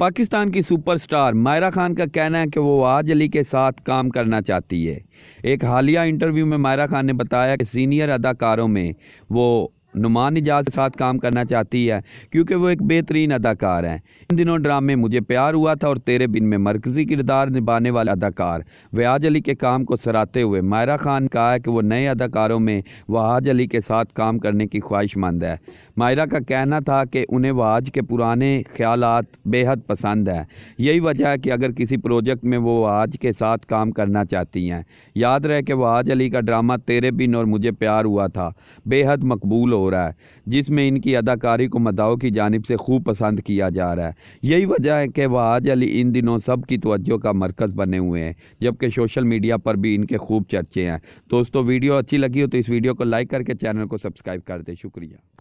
पाकिस्तान की सुपरस्टार मायरा खान का कहना है कि वो आज अली के साथ काम करना चाहती है एक हालिया इंटरव्यू में मायरा खान ने बताया कि सीनियर अदाकारों में वो नुमान निजाज के साथ काम करना चाहती है क्योंकि वो एक बेहतरीन अदाकार हैं इन दिनों ड्रामे मुझे प्यार हुआ था और तेरे बिन में मरकजी किरदार निभाने वाले अदाकार व्याज अली के काम को सराहते हुए मायरा खान कहा है कि वो नए अदाकारों में वहाज अली के साथ काम करने की ख्वाहिशमंद है मायरा का कहना था कि उन्हें वहाज के पुराने ख्याल बेहद पसंद है यही वजह है कि अगर किसी प्रोजेक्ट में वो वहाज के साथ काम करना चाहती हैं याद रहे कि वहाज अली का ड्रामा तेरे बिन और मुझे प्यार हुआ था बेहद मकबूल हो रहा है जिसमें इनकी अदाकारी को मदाओ की जानब से खूब पसंद किया जा रहा है यही वजह है कि वह आज अली इन दिनों सब की तवज्जो का मरकज़ बने हुए हैं जबकि सोशल मीडिया पर भी इनके खूब चर्चे हैं दोस्तों वीडियो अच्छी लगी हो तो इस वीडियो को लाइक करके चैनल को सब्सक्राइब कर दें शुक्रिया